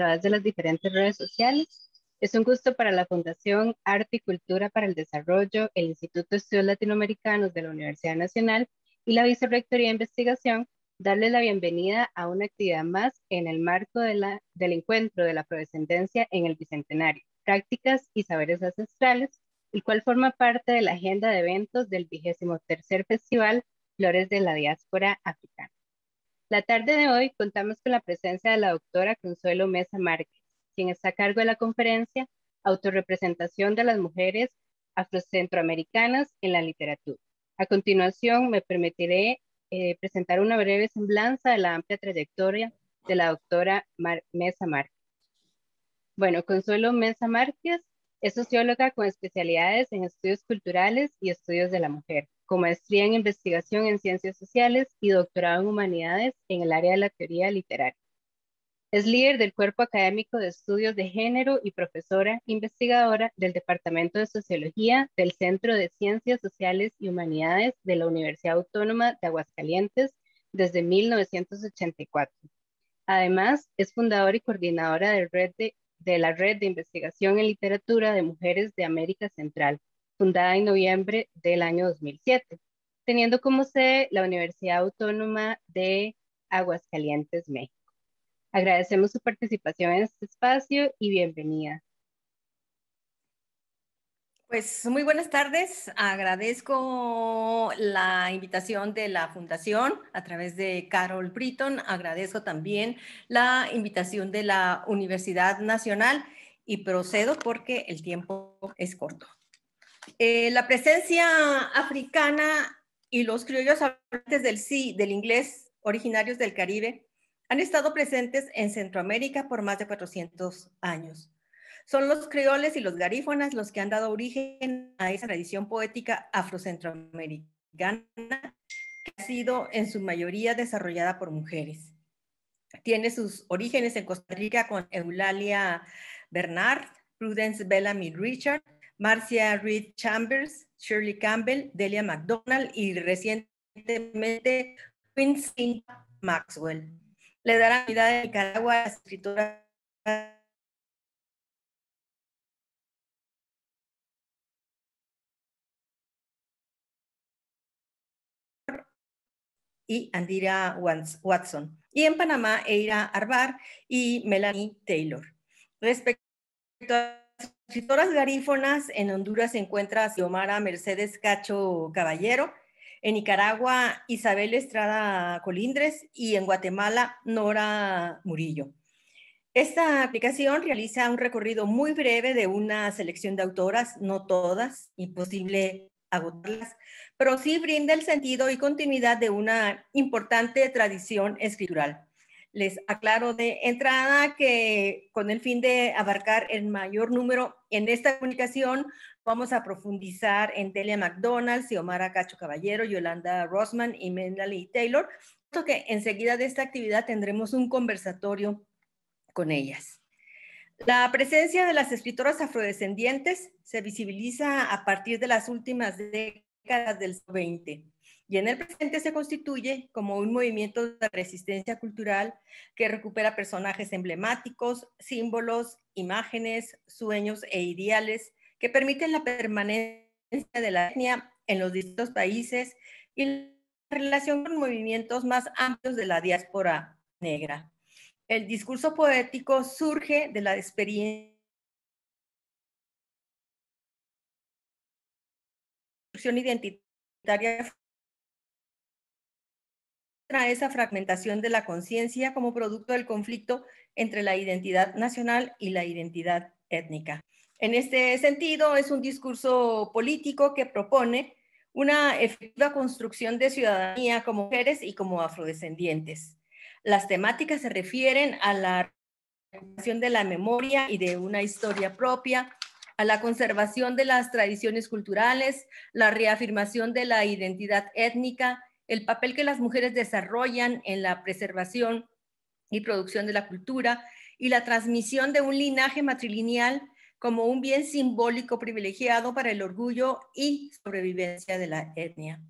través de las diferentes redes sociales. Es un gusto para la Fundación Arte y Cultura para el Desarrollo, el Instituto de Estudios Latinoamericanos de la Universidad Nacional y la Vicerrectoría de Investigación darles la bienvenida a una actividad más en el marco de la, del encuentro de la Prodescendencia en el Bicentenario, Prácticas y Saberes Ancestrales, el cual forma parte de la agenda de eventos del vigésimo Festival Flores de la Diáspora Africana. La tarde de hoy contamos con la presencia de la doctora Consuelo Mesa Márquez, quien está a cargo de la conferencia Autorrepresentación de las Mujeres Afrocentroamericanas en la Literatura. A continuación, me permitiré eh, presentar una breve semblanza de la amplia trayectoria de la doctora Mesa Márquez. Bueno, Consuelo Mesa Márquez es socióloga con especialidades en estudios culturales y estudios de la mujer con maestría en investigación en ciencias sociales y doctorado en humanidades en el área de la teoría literaria. Es líder del cuerpo académico de estudios de género y profesora investigadora del Departamento de Sociología del Centro de Ciencias Sociales y Humanidades de la Universidad Autónoma de Aguascalientes desde 1984. Además, es fundadora y coordinadora de, de la Red de Investigación en Literatura de Mujeres de América Central, fundada en noviembre del año 2007, teniendo como sede la Universidad Autónoma de Aguascalientes, México. Agradecemos su participación en este espacio y bienvenida. Pues muy buenas tardes. Agradezco la invitación de la Fundación a través de Carol Britton. Agradezco también la invitación de la Universidad Nacional y procedo porque el tiempo es corto. Eh, la presencia africana y los criollos hablantes del sí, del inglés, originarios del Caribe, han estado presentes en Centroamérica por más de 400 años. Son los crioles y los garífonas los que han dado origen a esa tradición poética afrocentroamericana que ha sido en su mayoría desarrollada por mujeres. Tiene sus orígenes en Costa Rica con Eulalia Bernard, Prudence Bellamy Richard, Marcia Reed Chambers, Shirley Campbell, Delia McDonald y recientemente Quincy Maxwell. Le darán vida de Nicaragua a la escritora y Andira Watson. Y en Panamá, Eira Arbar y Melanie Taylor. Respecto a escritoras garífonas en Honduras se encuentra Xiomara Mercedes Cacho Caballero, en Nicaragua Isabel Estrada Colindres y en Guatemala Nora Murillo. Esta aplicación realiza un recorrido muy breve de una selección de autoras, no todas, imposible agotarlas, pero sí brinda el sentido y continuidad de una importante tradición escritural. Les aclaro de entrada que con el fin de abarcar el mayor número en esta comunicación, vamos a profundizar en Delia McDonald, Xiomara Cacho Caballero, Yolanda Rosman y Mendeley Taylor, puesto que enseguida de esta actividad tendremos un conversatorio con ellas. La presencia de las escritoras afrodescendientes se visibiliza a partir de las últimas décadas del 20 y en el presente se constituye como un movimiento de resistencia cultural que recupera personajes emblemáticos, símbolos, imágenes, sueños e ideales que permiten la permanencia de la etnia en los distintos países y la relación con movimientos más amplios de la diáspora negra. El discurso poético surge de la experiencia identitaria a esa fragmentación de la conciencia como producto del conflicto entre la identidad nacional y la identidad étnica. En este sentido, es un discurso político que propone una efectiva construcción de ciudadanía como mujeres y como afrodescendientes. Las temáticas se refieren a la recuperación de la memoria y de una historia propia, a la conservación de las tradiciones culturales, la reafirmación de la identidad étnica, el papel que las mujeres desarrollan en la preservación y producción de la cultura y la transmisión de un linaje matrilineal como un bien simbólico privilegiado para el orgullo y sobrevivencia de la etnia.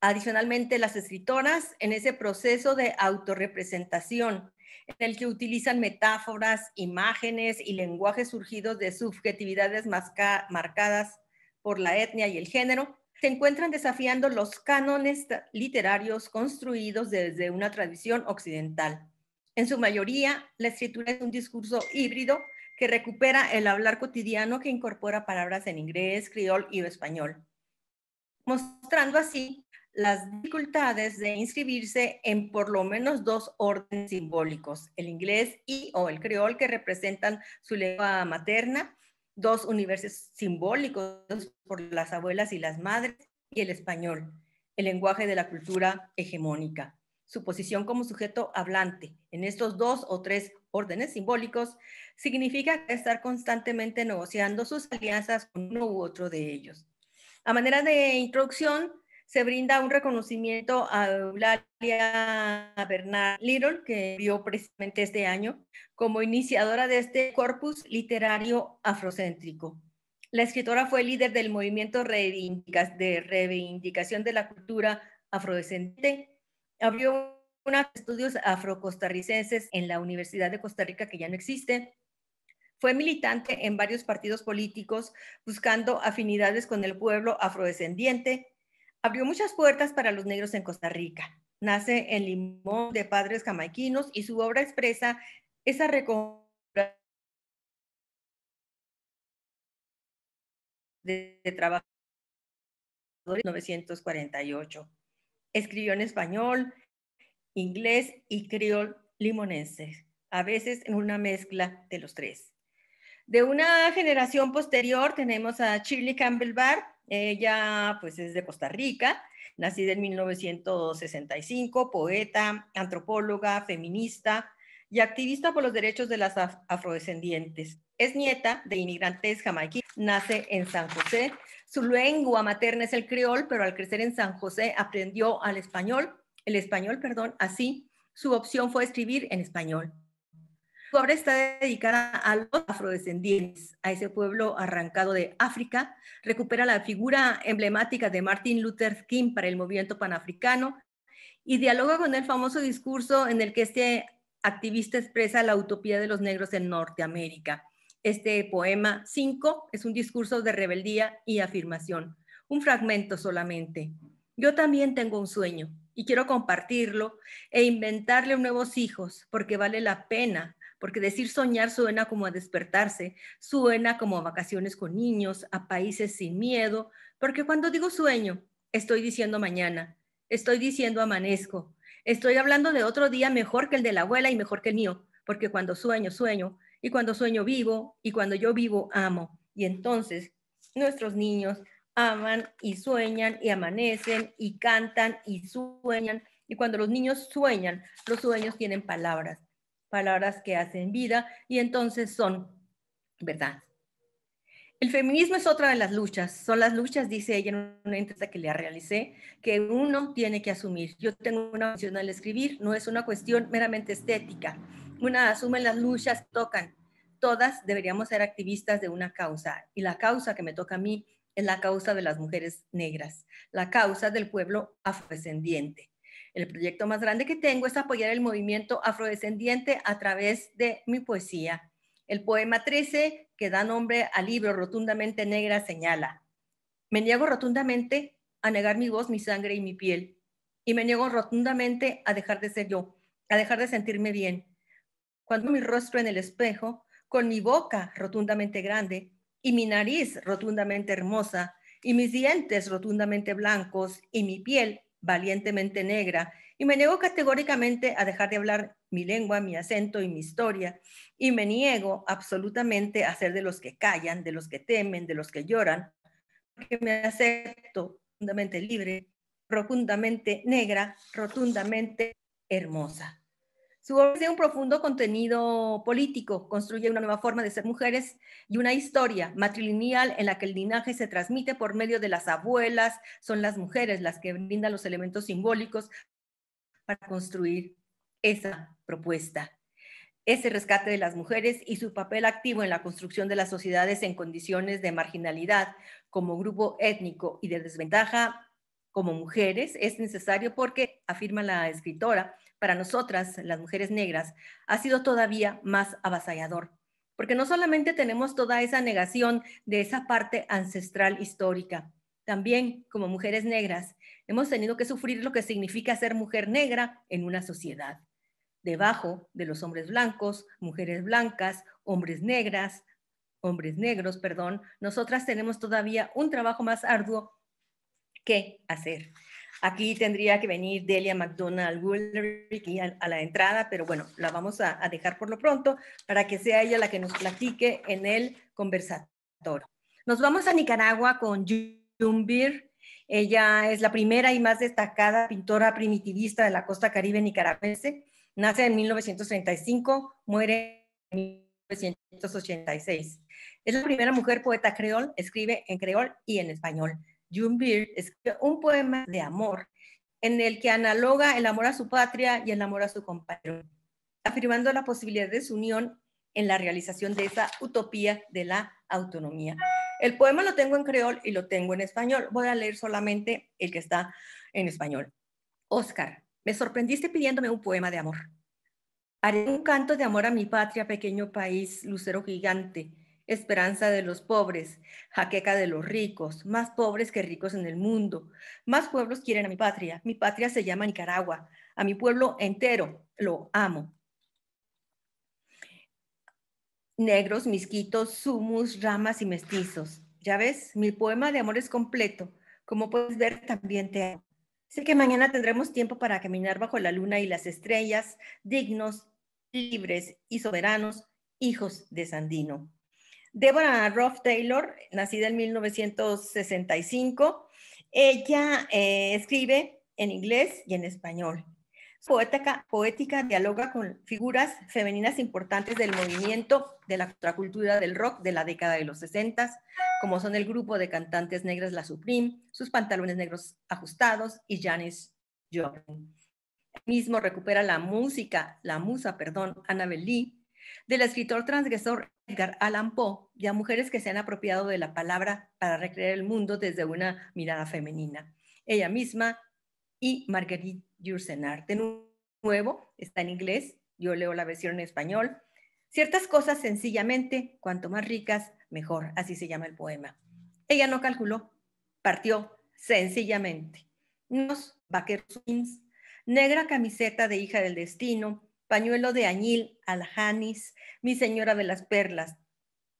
Adicionalmente, las escritoras en ese proceso de autorrepresentación, en el que utilizan metáforas, imágenes y lenguajes surgidos de subjetividades marcadas por la etnia y el género, se encuentran desafiando los cánones literarios construidos desde una tradición occidental. En su mayoría, la escritura es un discurso híbrido que recupera el hablar cotidiano que incorpora palabras en inglés, criol y español, mostrando así las dificultades de inscribirse en por lo menos dos órdenes simbólicos, el inglés y o el criol que representan su lengua materna dos universos simbólicos por las abuelas y las madres y el español, el lenguaje de la cultura hegemónica. Su posición como sujeto hablante en estos dos o tres órdenes simbólicos significa estar constantemente negociando sus alianzas con uno u otro de ellos. A manera de introducción, se brinda un reconocimiento a Eulalia Bernard Little, que vio precisamente este año, como iniciadora de este corpus literario afrocéntrico. La escritora fue líder del movimiento de reivindicación de la cultura Afrodescendiente, Abrió unos estudios afrocostarricenses en la Universidad de Costa Rica, que ya no existe. Fue militante en varios partidos políticos, buscando afinidades con el pueblo afrodescendiente Abrió muchas puertas para los negros en Costa Rica. Nace en Limón de padres jamaiquinos y su obra expresa esa recogida de, trabajo 1948. Escribió en español, inglés y criol limonense, a veces en una mezcla de los tres. De una generación posterior tenemos a Shirley Campbell Barr, ella pues es de Costa Rica, nacida en 1965, poeta, antropóloga, feminista y activista por los derechos de las afrodescendientes. Es nieta de inmigrantes jamaicanos, nace en San José. Su lengua materna es el creol, pero al crecer en San José aprendió al español, el español, perdón, así su opción fue escribir en español obra está dedicada a los afrodescendientes, a ese pueblo arrancado de África. Recupera la figura emblemática de Martin Luther King para el movimiento panafricano y dialoga con el famoso discurso en el que este activista expresa la utopía de los negros en Norteamérica. Este poema 5 es un discurso de rebeldía y afirmación, un fragmento solamente. Yo también tengo un sueño y quiero compartirlo e inventarle nuevos hijos porque vale la pena porque decir soñar suena como a despertarse, suena como a vacaciones con niños, a países sin miedo, porque cuando digo sueño, estoy diciendo mañana, estoy diciendo amanezco, estoy hablando de otro día mejor que el de la abuela y mejor que el mío, porque cuando sueño, sueño, y cuando sueño vivo, y cuando yo vivo, amo. Y entonces nuestros niños aman y sueñan y amanecen y cantan y sueñan. Y cuando los niños sueñan, los sueños tienen palabras palabras que hacen vida y entonces son verdad. El feminismo es otra de las luchas, son las luchas, dice ella en una entrevista que le realicé, que uno tiene que asumir. Yo tengo una opción al escribir, no es una cuestión meramente estética. Una asume las luchas, tocan. Todas deberíamos ser activistas de una causa y la causa que me toca a mí es la causa de las mujeres negras, la causa del pueblo afrodescendiente. El proyecto más grande que tengo es apoyar el movimiento afrodescendiente a través de mi poesía. El poema 13, que da nombre al libro Rotundamente Negra, señala, me niego rotundamente a negar mi voz, mi sangre y mi piel, y me niego rotundamente a dejar de ser yo, a dejar de sentirme bien. Cuando mi rostro en el espejo, con mi boca rotundamente grande, y mi nariz rotundamente hermosa, y mis dientes rotundamente blancos, y mi piel valientemente negra, y me niego categóricamente a dejar de hablar mi lengua, mi acento y mi historia, y me niego absolutamente a ser de los que callan, de los que temen, de los que lloran, porque me acepto profundamente libre, profundamente negra, rotundamente hermosa. Su un profundo contenido político, construye una nueva forma de ser mujeres y una historia matrilineal en la que el linaje se transmite por medio de las abuelas, son las mujeres las que brindan los elementos simbólicos para construir esa propuesta. Ese rescate de las mujeres y su papel activo en la construcción de las sociedades en condiciones de marginalidad como grupo étnico y de desventaja como mujeres es necesario porque, afirma la escritora, para nosotras, las mujeres negras, ha sido todavía más avasallador, porque no solamente tenemos toda esa negación de esa parte ancestral histórica, también como mujeres negras hemos tenido que sufrir lo que significa ser mujer negra en una sociedad, debajo de los hombres blancos, mujeres blancas, hombres negras, hombres negros, perdón, nosotras tenemos todavía un trabajo más arduo qué hacer. Aquí tendría que venir Delia McDonald Woolrich a, la entrada, pero bueno, la vamos a, dejar por lo pronto para que sea ella la que nos platique en el conversatorio. Nos vamos a Nicaragua con Jumbir. Ella es la primera y más destacada pintora primitivista de la costa caribe nicaragüense. Nace en 1935, muere en 1986. Es la primera mujer poeta creol, escribe en creol y en español. June Beard, escribe un poema de amor en el que analoga el amor a su patria y el amor a su compañero, afirmando la posibilidad de su unión en la realización de esa utopía de la autonomía. El poema lo tengo en creol y lo tengo en español. Voy a leer solamente el que está en español. Oscar, me sorprendiste pidiéndome un poema de amor. Haré un canto de amor a mi patria, pequeño país, lucero gigante, esperanza de los pobres, jaqueca de los ricos, más pobres que ricos en el mundo. Más pueblos quieren a mi patria. Mi patria se llama Nicaragua. A mi pueblo entero lo amo. Negros, misquitos, sumus, ramas y mestizos. Ya ves, mi poema de amor es completo. Como puedes ver, también te amo. Sé que mañana tendremos tiempo para caminar bajo la luna y las estrellas, dignos, libres y soberanos, hijos de Sandino. Deborah Roth Taylor, nacida en 1965, ella eh, escribe en inglés y en español. Poética, poética dialoga con figuras femeninas importantes del movimiento de la contracultura del rock de la década de los 60, como son el grupo de cantantes negras La Supreme, sus pantalones negros ajustados y Janis Joplin. Mismo recupera la música, la musa, perdón, Annabel Lee, del escritor transgresor Edgar Allan Poe y a mujeres que se han apropiado de la palabra para recrear el mundo desde una mirada femenina. Ella misma y Marguerite Yourcenar. De nuevo, está en inglés, yo leo la versión en español. Ciertas cosas sencillamente, cuanto más ricas, mejor, así se llama el poema. Ella no calculó, partió sencillamente. Nos vaqueros, negra camiseta de hija del destino, pañuelo de añil, aljanis, mi señora de las perlas,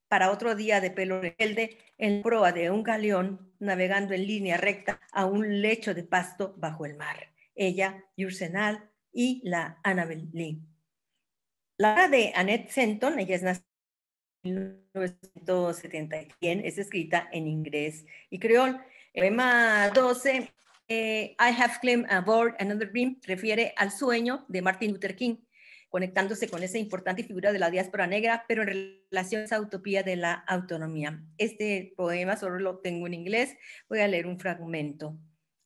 para otro día de pelo rebelde en proa de un galeón, navegando en línea recta a un lecho de pasto bajo el mar. Ella, Yursenal y la Annabel Lee. La de Annette Senton, ella es nacida en 1971, es escrita en inglés y creol. El poema 12, eh, I Have Claimed Aboard Another Dream, refiere al sueño de Martin Luther King, conectándose con esa importante figura de la diáspora negra, pero en relación a esa utopía de la autonomía. Este poema solo lo tengo en inglés, voy a leer un fragmento.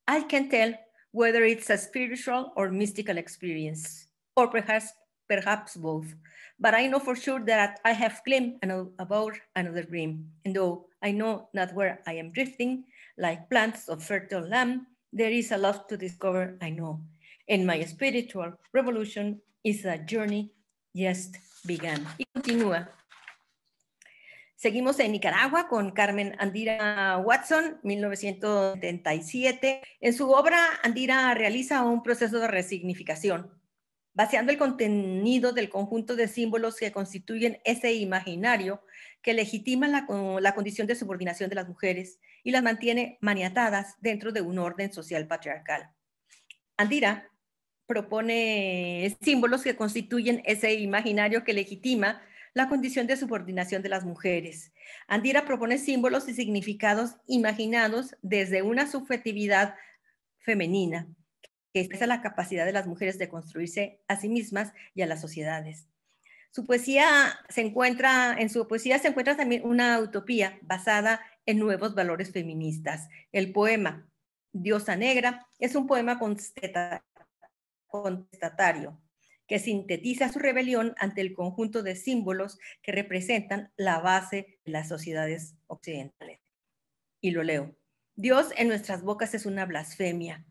I can tell whether it's a spiritual or mystical experience, or perhaps, perhaps both. But I know for sure that I have claimed about another dream. And though I know not where I am drifting, like plants of fertile land, there is a lot to discover, I know. In my spiritual revolution is a journey just began. Y continúa. Seguimos en Nicaragua con Carmen Andira Watson, 1977. En su obra, Andira realiza un proceso de resignificación, vaciando el contenido del conjunto de símbolos que constituyen ese imaginario que legitima la, la condición de subordinación de las mujeres y las mantiene maniatadas dentro de un orden social patriarcal. Andira propone símbolos que constituyen ese imaginario que legitima la condición de subordinación de las mujeres. Andira propone símbolos y significados imaginados desde una subjetividad femenina, que expresa la capacidad de las mujeres de construirse a sí mismas y a las sociedades. Su poesía se encuentra, en su poesía se encuentra también una utopía basada en nuevos valores feministas. El poema Diosa Negra es un poema con contestatario, que sintetiza su rebelión ante el conjunto de símbolos que representan la base de las sociedades occidentales. Y lo leo. Dios en nuestras bocas es una blasfemia,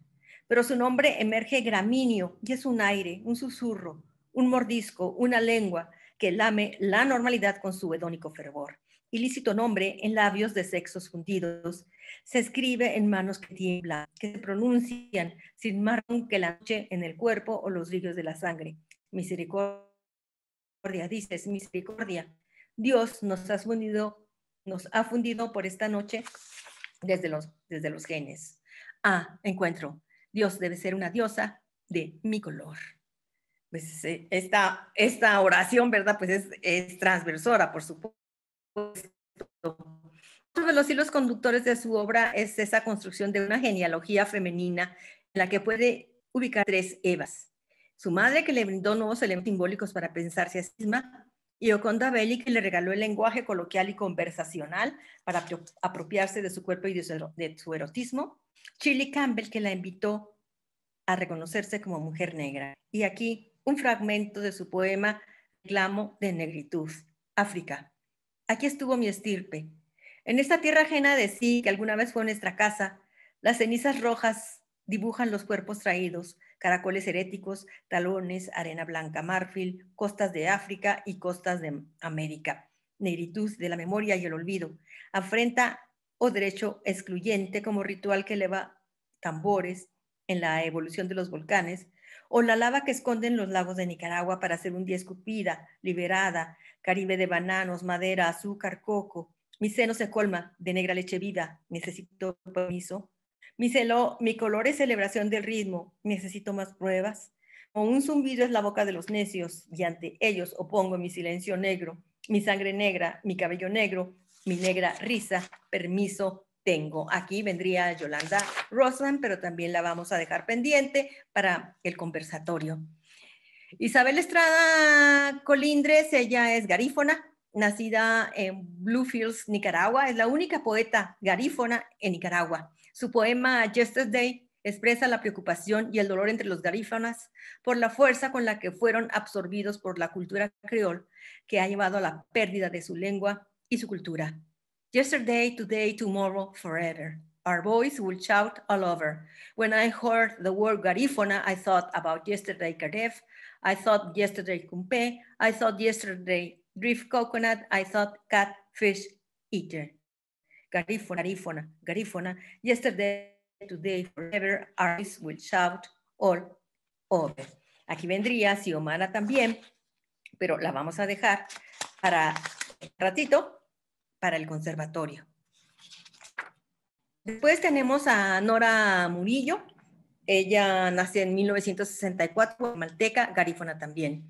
pero su nombre emerge graminio y es un aire, un susurro, un mordisco, una lengua que lame la normalidad con su hedónico fervor ilícito nombre en labios de sexos fundidos. Se escribe en manos que tiemblan, que se pronuncian sin más que la noche en el cuerpo o los ríos de la sangre. Misericordia, dices, misericordia. Dios nos has fundido, nos ha fundido por esta noche desde los, desde los genes. Ah, encuentro. Dios debe ser una diosa de mi color. Pues eh, esta, oración, ¿verdad? Pues es transversora, por supuesto uno de los hilos conductores de su obra es esa construcción de una genealogía femenina en la que puede ubicar tres Evas. Su madre, que le brindó nuevos elementos simbólicos para pensarse a sí misma, y Oconda Belli, que le regaló el lenguaje coloquial y conversacional para apropiarse de su cuerpo y de su, erotismo. Shirley Campbell, que la invitó a reconocerse como mujer negra. Y aquí un fragmento de su poema Clamo de Negritud, África. Aquí estuvo mi estirpe. En esta tierra ajena de sí, que alguna vez fue nuestra casa, las cenizas rojas dibujan los cuerpos traídos, caracoles heréticos, talones, arena blanca, marfil, costas de África y costas de América. Negritud de la memoria y el olvido. Afrenta o derecho excluyente como ritual que eleva tambores en la evolución de los volcanes, o la lava que esconden los lagos de Nicaragua para hacer un día escupida, liberada, Caribe de bananos, madera, azúcar, coco. Mi seno se colma de negra leche vida, necesito permiso. Mi, celo, mi color es celebración del ritmo, necesito más pruebas. O un zumbido es la boca de los necios y ante ellos opongo mi silencio negro, mi sangre negra, mi cabello negro, mi negra risa, permiso, tengo. Aquí vendría Yolanda Rosland, pero también la vamos a dejar pendiente para el conversatorio. Isabel Estrada Colindres, ella es garífona, nacida en Bluefields, Nicaragua, es la única poeta garífona en Nicaragua. Su poema Yesterday expresa la preocupación y el dolor entre los garífonas por la fuerza con la que fueron absorbidos por la cultura creol que ha llevado a la pérdida de su lengua y su cultura. Yesterday, today, tomorrow, forever. Our boys will shout all over. When I heard the word Garifuna, I thought about yesterday Caref, I thought yesterday Kumpe, I thought yesterday drift coconut, I thought catfish eater. Garifuna, Garifuna, Garifuna. Yesterday, today, forever, our boys will shout all over. Aquí vendría Xiomara también, pero la vamos a dejar para ratito. para el conservatorio. Después tenemos a Nora Murillo. Ella nació en 1964, Malteca, garífona también.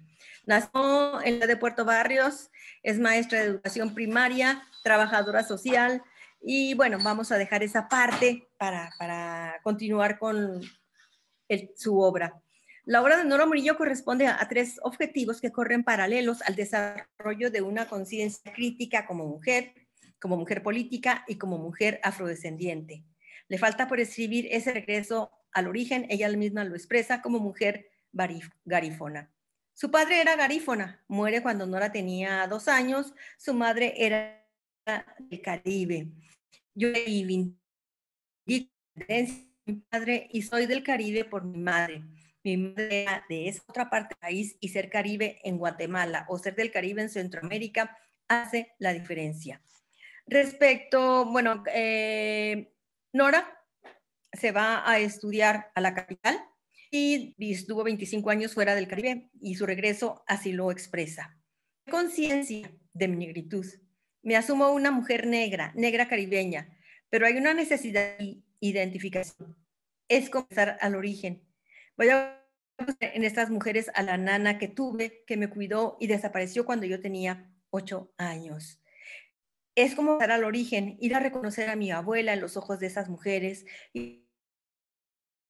Nació en la de Puerto Barrios, es maestra de educación primaria, trabajadora social. Y bueno, vamos a dejar esa parte para, para continuar con su obra. La obra de Nora Murillo corresponde a, tres objetivos que corren paralelos al desarrollo de una conciencia crítica como mujer, como mujer política y como mujer afrodescendiente. Le falta por escribir ese regreso al origen, ella misma lo expresa como mujer garífona. Su padre era garífona, muere cuando Nora tenía dos años, su madre era del Caribe. Yo mi padre y soy del Caribe por mi madre. Mi madre de esa otra parte del país y ser Caribe en Guatemala o ser del Caribe en Centroamérica hace la diferencia. Respecto, bueno, eh, Nora se va a estudiar a la capital y estuvo 25 años fuera del Caribe y su regreso así lo expresa. Conciencia de mi negritud. Me asumo una mujer negra, negra caribeña, pero hay una necesidad de identificación. Es comenzar al origen. Voy a buscar en estas mujeres a la nana que tuve, que me cuidó y desapareció cuando yo tenía ocho años es como estar al origen, ir a reconocer a mi abuela en los ojos de esas mujeres, y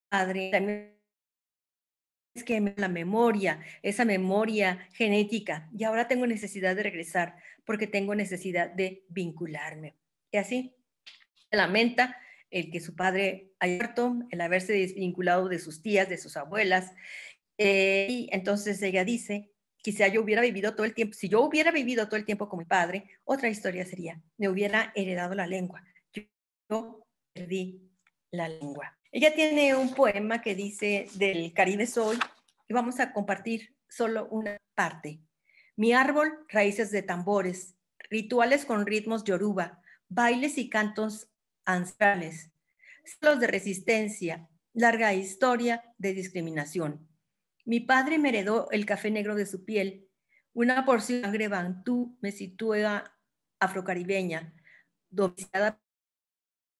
padre, también es que la memoria, esa memoria genética, y ahora tengo necesidad de regresar porque tengo necesidad de vincularme. Y así lamenta el que su padre haya muerto, el haberse desvinculado de sus tías, de sus abuelas, eh, y entonces ella dice, quizá yo hubiera vivido todo el tiempo, si yo hubiera vivido todo el tiempo con mi padre, otra historia sería, me hubiera heredado la lengua. Yo perdí la lengua. Ella tiene un poema que dice del Caribe Soy y vamos a compartir solo una parte. Mi árbol, raíces de tambores, rituales con ritmos yoruba, bailes y cantos ancestrales, los de resistencia, larga historia de discriminación. Mi padre me heredó el café negro de su piel, una porción de sangre bantú sitúa afrocaribeña, domiciliada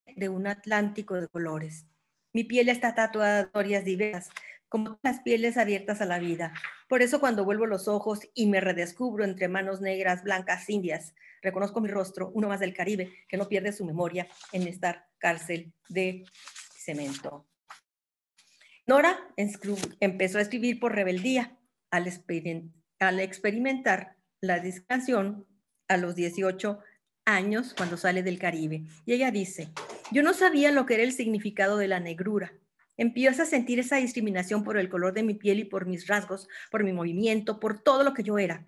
de un atlántico de colores. Mi piel está tatuada de historias diversas, como las pieles abiertas a la vida. Por eso cuando vuelvo los ojos y me redescubro entre manos negras, blancas, indias, reconozco mi rostro, uno más del Caribe, que no pierde su memoria en esta cárcel de cemento. Nora empezó a escribir por rebeldía al, experimentar la discreción a los 18 años cuando sale del Caribe. Y ella dice, yo no sabía lo que era el significado de la negrura. Empiezo a sentir esa discriminación por el color de mi piel y por mis rasgos, por mi movimiento, por todo lo que yo era.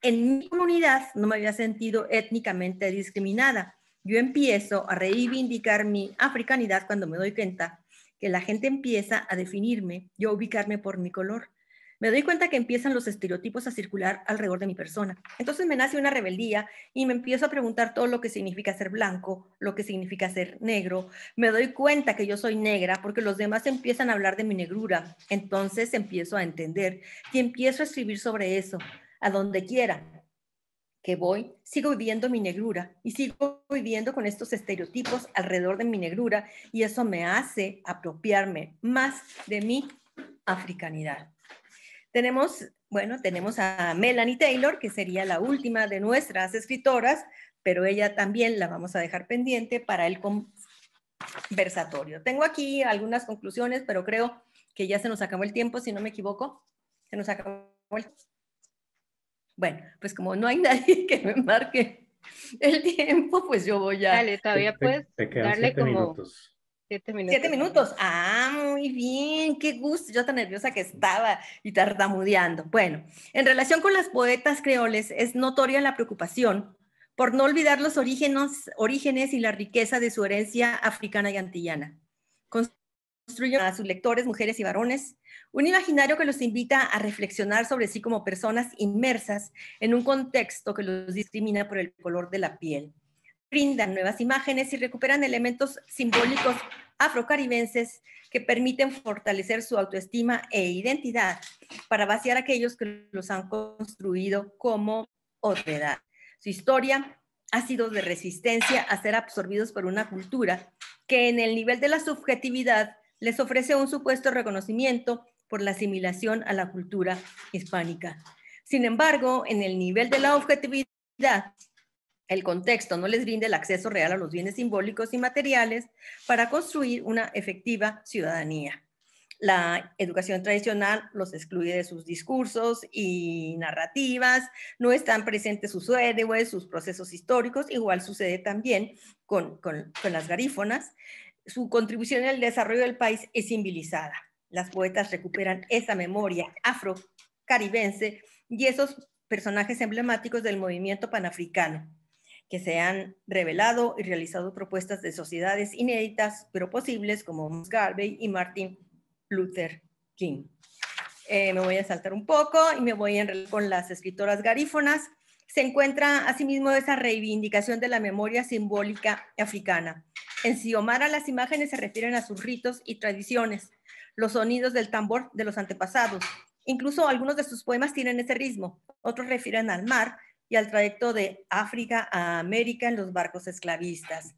En mi comunidad no me había sentido étnicamente discriminada. Yo empiezo a reivindicar mi africanidad cuando me doy cuenta que la gente empieza a definirme, yo a ubicarme por mi color. Me doy cuenta que empiezan los estereotipos a circular alrededor de mi persona. Entonces me nace una rebeldía y me empiezo a preguntar todo lo que significa ser blanco, lo que significa ser negro. Me doy cuenta que yo soy negra porque los demás empiezan a hablar de mi negrura. Entonces empiezo a entender y empiezo a escribir sobre eso, a donde quiera, que voy, sigo viviendo mi negrura y sigo viviendo con estos estereotipos alrededor de mi negrura y eso me hace apropiarme más de mi africanidad. Tenemos, bueno, tenemos a Melanie Taylor, que sería la última de nuestras escritoras, pero ella también la vamos a dejar pendiente para el conversatorio. Tengo aquí algunas conclusiones, pero creo que ya se nos acabó el tiempo, si no me equivoco. Se nos acabó el tiempo. Bueno, pues como no hay nadie que me marque el tiempo, pues yo voy a... Dale, todavía puedes darle siete como... Minutos. Siete minutos. Siete minutos. Ah, muy bien, qué gusto. Yo tan nerviosa que estaba y tartamudeando. Bueno, en relación con las poetas creoles, es notoria la preocupación por no olvidar los orígenes, orígenes y la riqueza de su herencia africana y antillana a sus lectores, mujeres y varones, un imaginario que los invita a reflexionar sobre sí como personas inmersas en un contexto que los discrimina por el color de la piel. Brindan nuevas imágenes y recuperan elementos simbólicos afrocaribenses que permiten fortalecer su autoestima e identidad para vaciar a aquellos que los han construido como otredad. Su historia ha sido de resistencia a ser absorbidos por una cultura que en el nivel de la subjetividad les ofrece un supuesto reconocimiento por la asimilación a la cultura hispánica. Sin embargo, en el nivel de la objetividad, el contexto no les brinda el acceso real a los bienes simbólicos y materiales para construir una efectiva ciudadanía. La educación tradicional los excluye de sus discursos y narrativas, no están presentes sus héroes, sus procesos históricos, igual sucede también con, con las garífonas su contribución el desarrollo del país es civilizada. Las poetas recuperan esa memoria afro-caribense y esos personajes emblemáticos del movimiento panafricano, que se han revelado y realizado propuestas de sociedades inéditas pero posibles, como Garvey y Martin Luther King. Eh, me voy a saltar un poco y me voy a enredar con las escritoras garífonas se encuentra asimismo esa reivindicación de la memoria simbólica africana. En Xiomara las imágenes se refieren a sus ritos y tradiciones, los sonidos del tambor de los antepasados. Incluso algunos de sus poemas tienen ese ritmo, otros refieren al mar y al trayecto de África a América en los barcos esclavistas.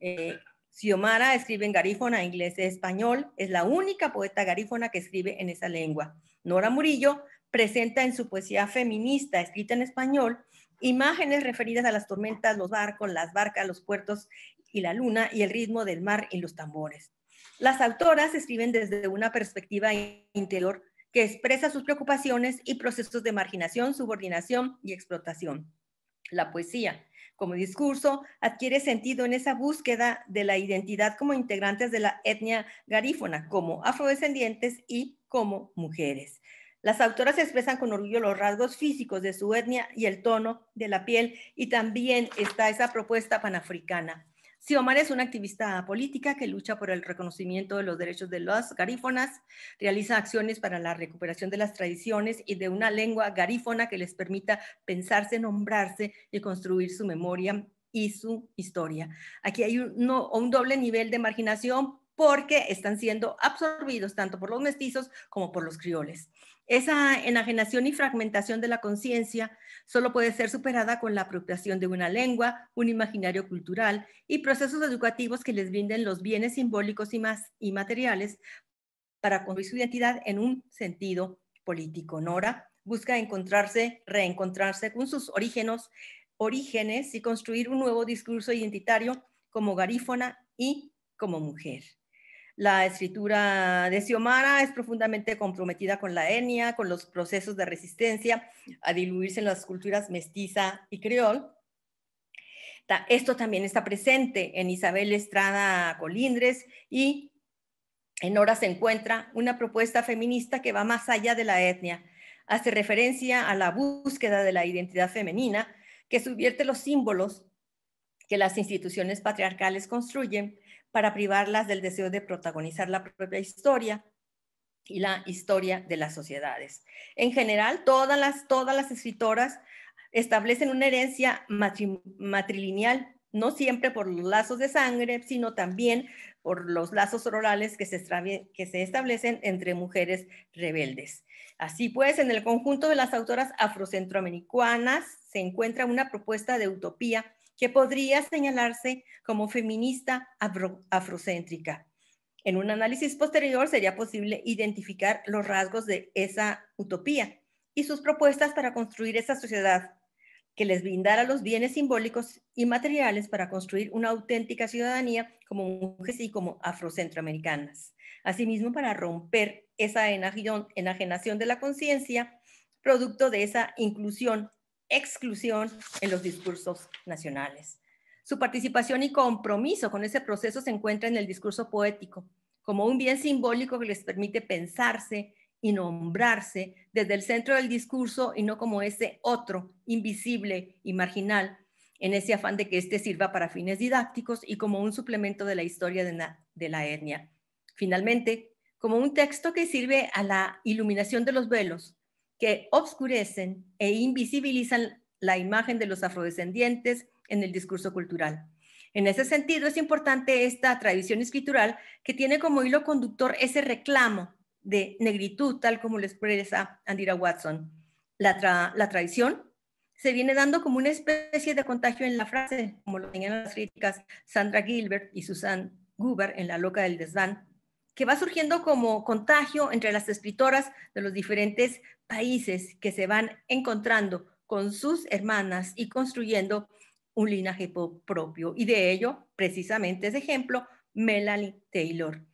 Eh, Xiomara escribe en garífona, inglés y e español, es la única poeta garífona que escribe en esa lengua. Nora Murillo presenta en su poesía feminista, escrita en español, Imágenes referidas a las tormentas, los barcos, las barcas, los puertos y la luna y el ritmo del mar y los tambores. Las autoras escriben desde una perspectiva interior que expresa sus preocupaciones y procesos de marginación, subordinación y explotación. La poesía, como discurso, adquiere sentido en esa búsqueda de la identidad como integrantes de la etnia garífona, como afrodescendientes y como mujeres. Las autoras expresan con orgullo los rasgos físicos de su etnia y el tono de la piel, y también está esa propuesta panafricana. Omar es una activista política que lucha por el reconocimiento de los derechos de las garífonas, realiza acciones para la recuperación de las tradiciones y de una lengua garífona que les permita pensarse, nombrarse y construir su memoria y su historia. Aquí hay un doble nivel de marginación porque están siendo absorbidos tanto por los mestizos como por los crioles. Esa enajenación y fragmentación de la conciencia solo puede ser superada con la apropiación de una lengua, un imaginario cultural y procesos educativos que les brinden los bienes simbólicos y, más, materiales para construir su identidad en un sentido político. Nora busca encontrarse, reencontrarse con sus orígenes y construir un nuevo discurso identitario como garífona y como mujer. La escritura de Xiomara es profundamente comprometida con la etnia, con los procesos de resistencia a diluirse en las culturas mestiza y creol. Esto también está presente en Isabel Estrada Colindres y en Hora se encuentra una propuesta feminista que va más allá de la etnia. Hace referencia a la búsqueda de la identidad femenina que subvierte los símbolos que las instituciones patriarcales construyen para privarlas del deseo de protagonizar la propia historia y la historia de las sociedades. En general, todas las, todas las escritoras establecen una herencia matrilineal, no siempre por los lazos de sangre, sino también por los lazos orales que se, que se establecen entre mujeres rebeldes. Así pues, en el conjunto de las autoras afrocentroamericanas se encuentra una propuesta de utopía que podría señalarse como feminista afrocéntrica. En un análisis posterior sería posible identificar los rasgos de esa utopía y sus propuestas para construir esa sociedad que les brindara los bienes simbólicos y materiales para construir una auténtica ciudadanía como mujeres y como afrocentroamericanas. Asimismo, para romper esa enajenación de la conciencia, producto de esa inclusión exclusión en los discursos nacionales. Su participación y compromiso con ese proceso se encuentra en el discurso poético, como un bien simbólico que les permite pensarse y nombrarse desde el centro del discurso y no como ese otro, invisible y marginal, en ese afán de que éste sirva para fines didácticos y como un suplemento de la historia de, la, de etnia. Finalmente, como un texto que sirve a la iluminación de los velos, que obscurecen e invisibilizan la imagen de los afrodescendientes en el discurso cultural. En ese sentido, es importante esta tradición escritural que tiene como hilo conductor ese reclamo de negritud, tal como lo expresa Andira Watson. La, tradición se viene dando como una especie de contagio en la frase, como lo tenían las críticas Sandra Gilbert y Susan Guber en La Loca del Desván, que va surgiendo como contagio entre las escritoras de los diferentes países que se van encontrando con sus hermanas y construyendo un linaje propio. Y de ello, precisamente ese ejemplo, Melanie Taylor.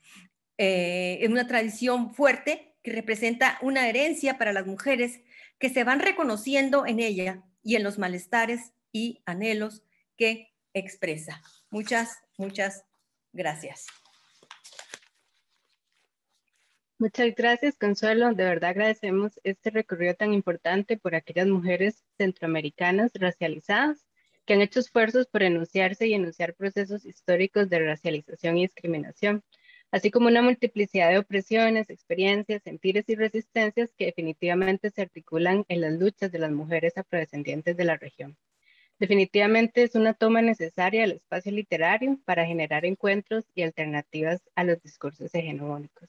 Eh, es una tradición fuerte que representa una herencia para las mujeres que se van reconociendo en ella y en los malestares y anhelos que expresa. Muchas, muchas gracias. Muchas gracias, Consuelo. De verdad agradecemos este recorrido tan importante por aquellas mujeres centroamericanas racializadas que han hecho esfuerzos por enunciarse y enunciar procesos históricos de racialización y discriminación, así como una multiplicidad de opresiones, experiencias, sentires y resistencias que definitivamente se articulan en las luchas de las mujeres afrodescendientes de la región. Definitivamente es una toma necesaria al espacio literario para generar encuentros y alternativas a los discursos hegemónicos.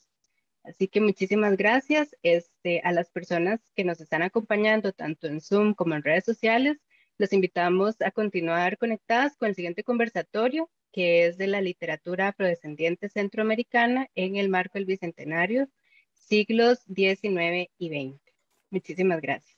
Así que muchísimas gracias este, a las personas que nos están acompañando tanto en Zoom como en redes sociales. Los invitamos a continuar conectadas con el siguiente conversatorio, que es de la literatura afrodescendiente centroamericana en el marco del Bicentenario, siglos XIX y XX. Muchísimas gracias.